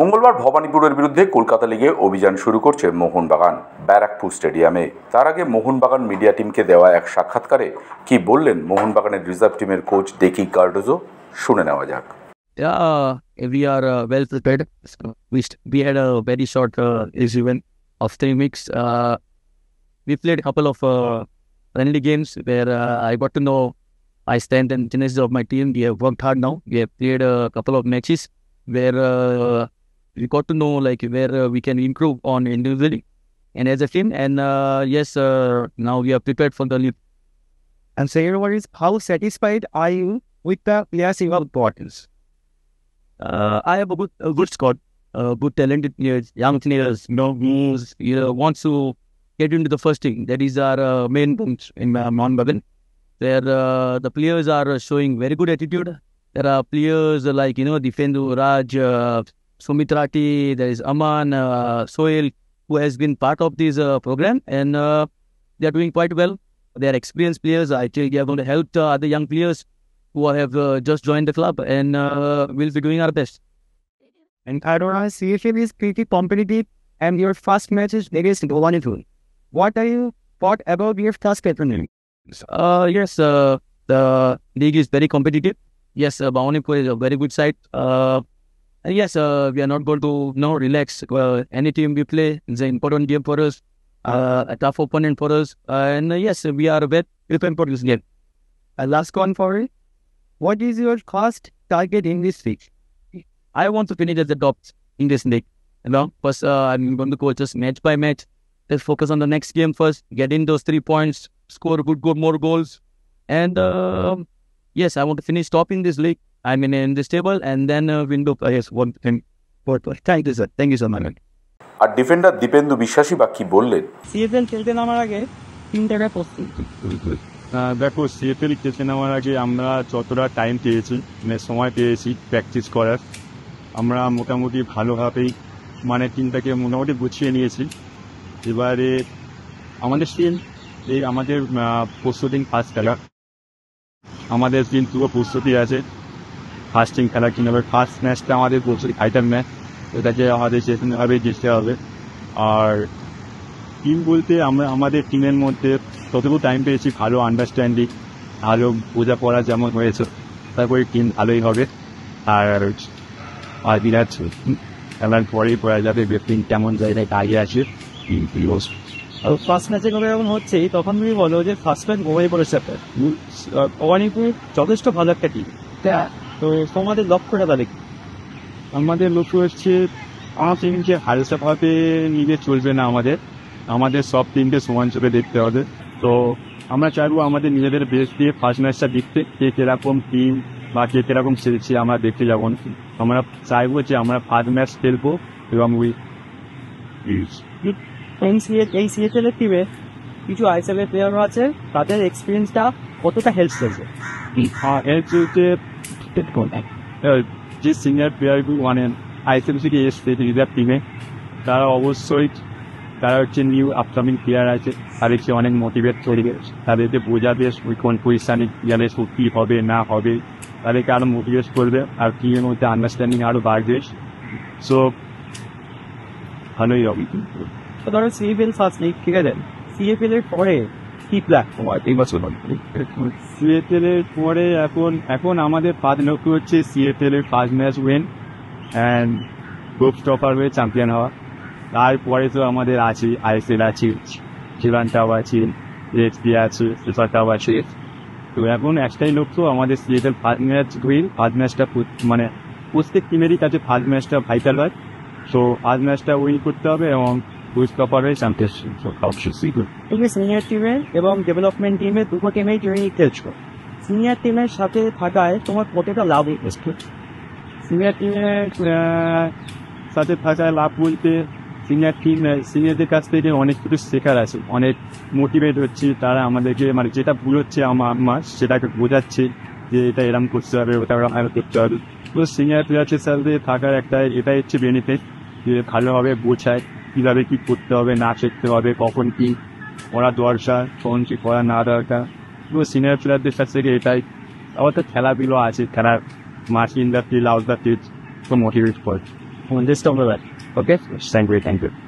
মঙ্গলবার ভবানীপুরের বিরুদ্ধে কলকাতা লিগে অভিযান শুরু করছে মোহনবাগান ব্যারাকপুর স্টেডিয়ামে তার আগে মোহনবাগান মিডিয়া টিমকে দেওয়া এক সাক্ষাৎকারে কি বললেন মোহনবাগানের রিজার্ভ টিমের কোচ দেখি কার্ডোজো শুনে নেওয়া যাক we are uh, well prepared. We, we had a very short uh, event of three weeks. Uh, we played a couple of uh, friendly games where uh, I got to know I stand and tendencies of my team. We have worked hard now. We have played a couple of matches where uh, we got to know like where uh, we can improve on individually and as a team. And uh, yes, uh, now we are prepared for the leap. And second what is how satisfied are you with the players you have got? I have a good, a good squad, good talented players, young players, you moves, you know, wants to get into the first team. That is our uh, main point in uh, Mount Bagan. where uh, the players are showing very good attitude. There are players like, you know, defend Raj, Sumit there is Aman, uh, Soil, who has been part of this uh, program, and uh, they are doing quite well. They are experienced players. I think they are going to help other young players who have uh, just joined the club, and uh, we'll be doing our best. And Kadora CFA is pretty competitive, and your first match is against Govan What are you thought about your first patronage? Uh, yes, uh, the league is very competitive. Yes, uh, is a very good side. And yes, uh, we are not going to now relax. any team we play is an important game for us, uh, a tough opponent for us. and uh, yes, we are well prepared for this game. last one for you. What is your cost target in this league? I want to finish as the top in this league. You know, first uh, I'm going to go just match by match. Let's focus on the next game first. Get in those three points, score good, good more goals, and um, yes, I want to finish top in this league. I mean, in this table, and then uh, window players. Uh, one thing. Thank you, sir. Thank you, sir, Manuel. আর defender Dipendu বিশ্বাসী বা কি বললেন CFL খেলতে নামার আগে তিন জায়গায় দেখো সিএফএল খেলতে নামার আগে আমরা যতটা টাইম পেয়েছি মানে সময় পেয়েছি প্র্যাকটিস করার আমরা মোটামুটি ভালোভাবেই মানে টিমটাকে মোটামুটি গুছিয়ে নিয়েছি এবারে আমাদের টিম এই আমাদের প্রস্তুতি ফার্স্ট খেলা আমাদের টিম পুরো প্রস্তুতি আছে ফার্স্টিং খেলা খেলার হবে ফার্স্ট ম্যাচটা আমাদের প্রচুর ফাইটার ম্যাচ যে আমাদের সেরকমভাবে জিততে হবে আর টিম বলতে আমরা আমাদের টিমের মধ্যে ততটুকু টাইম পেয়েছি ভালো আন্ডারস্ট্যান্ডিং ভালো বোঝা পড়া যেমন হয়েছে তারপরে টিম ভালোই হবে আর আর বিরাট খেলার পরেই পড়া যাবে ব্যাপিং কেমন জায়গায় দাঁড়িয়ে আছে আর ফার্স্ট ম্যাচে কবে যখন হচ্ছেই তখন তুমি বলো যে ফার্স্ট ম্যাচ ওভারই পড়েছে আপনার যথেষ্ট ভালো একটা টিম তো তোমাদের লক্ষ্যটা তাহলে আমাদের লক্ষ্য হচ্ছে আমার টিমকে হালসাভাবে নিজে চলবে না আমাদের আমাদের সব টিমকে সমান চোখে দেখতে হবে তো আমরা চাইবো আমাদের নিজেদের বেস্ট দিয়ে ফার্স্ট ম্যাচটা দেখতে কে কীরকম টিম বা কে কীরকম খেলছে আমরা দেখতে যাবো আমরা চাইবো যে আমরা ফার্স্ট ম্যাচ খেলবো এবং উই এই টিমে কিছু আইসিএল প্লেয়ারও আছে তাদের এক্সপিরিয়েন্সটা কতটা হেল্প করবে হ্যাঁ help expected for that? Uh, যে সিনিয়র প্লেয়ারগুলো মানে আইসিএম থেকে এসছে রিজার্ভ টিমে তারা অবশ্যই তারা হচ্ছে নিউ আপকামিং প্লেয়ার আছে তাদেরকে অনেক মোটিভেট করবে তাদেরকে বোঝাবে কোন পজিশানে গেলে সত্যি হবে না হবে তাদেরকে আরো মোটিভেট করবে আর টিমের মধ্যে আন্ডারস্ট্যান্ডিং আরো বাড়বে সো ভালোই হবে ধরো সিএফএল ফার্স্ট লিগ ঠিক আছে সিএফএল এর পরে কি প্ল্যাটফর্ম এই বছর সিএফএল পরে এখন এখন আমাদের পাঁচ লক্ষ্য হচ্ছে সিএফএল এর first match win and group topper হয়ে চ্যাম্পিয়ন হওয়া তারপরে তো আমাদের আছে আইএসএল আছে শ্রীলঙ্কাও আছে এসপি আছে শ্রীলঙ্কাও আছে তো এখন একটাই লক্ষ্য আমাদের CFL first match win first ম্যাচটা মানে প্রত্যেক টিমেরই কাছে ফার্স্ট ম্যাচটা ভাইটাল হয় সো ফার্স্ট ম্যাচটা উইন করতে হবে এবং কুইজ টপারের সিনিয়র টিমে এবং ডেভেলপমেন্ট টিমে দুটো টিমেই তুমি খেলছো সিনিয়র টিমের সাথে থাকায় তোমার কতটা লাভ হয়েছে সিনিয়র টিমের সাথে থাকায় লাভ বলতে সিনিয়র টিম সিনিয়রদের কাছ থেকে অনেক কিছু শেখার আছে অনেক মোটিভেট হচ্ছে তারা আমাদেরকে মানে যেটা ভুল হচ্ছে আমার আমার সেটাকে বোঝাচ্ছে যে এটা এরম করতে হবে ওটা এরম করতে হবে তো সিনিয়র প্লেয়ারদের সাথে থাকার একটা এটাই হচ্ছে বেনিফিট যে ভালোভাবে বোঝায় কীভাবে কী করতে হবে না শিখতে হবে কখন কী করা দরকার কখন কী করা না দরকার পুরো সিনিয়র প্লেয়ারদের কাছ থেকে এটাই আবার তো খেলাগুলো আছে খেলার march in the field out the field motivate করে this okay thank you thank you